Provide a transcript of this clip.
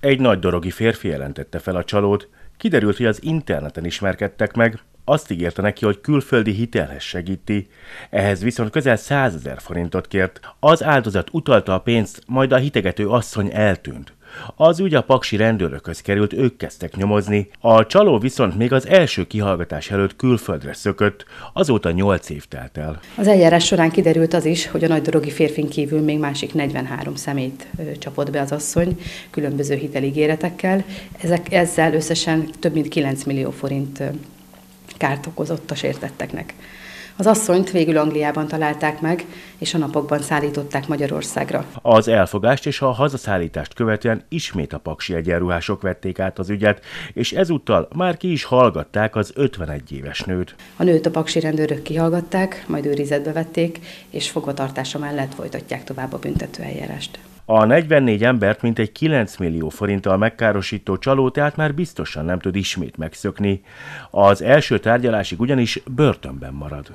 Egy nagy dorogi férfi jelentette fel a csalót, kiderült, hogy az interneten ismerkedtek meg, azt ígérte neki, hogy külföldi hitelhez segíti, ehhez viszont közel 100 ezer forintot kért. Az áldozat utalta a pénzt, majd a hitegető asszony eltűnt. Az ügy a paksi rendőrökhöz került, ők kezdtek nyomozni, a csaló viszont még az első kihallgatás előtt külföldre szökött, azóta 8 év telt el. Az eljárás során kiderült az is, hogy a nagy drogi férfin kívül még másik 43 szemét csapott be az asszony különböző hiteligéretekkel, Ezek, ezzel összesen több mint 9 millió forint kárt okozott a sértetteknek. Az asszonyt végül Angliában találták meg, és a napokban szállították Magyarországra. Az elfogást és a hazaszállítást követően ismét a paksi egyenruhások vették át az ügyet, és ezúttal már ki is hallgatták az 51 éves nőt. A nőt a paksi rendőrök kihallgatták, majd őrizetbe vették, és fogvatartása mellett folytatják tovább a büntetőeljárást. A 44 embert mintegy 9 millió forinttal megkárosító csalótát már biztosan nem tud ismét megszökni. Az első tárgyalásig ugyanis börtönben marad.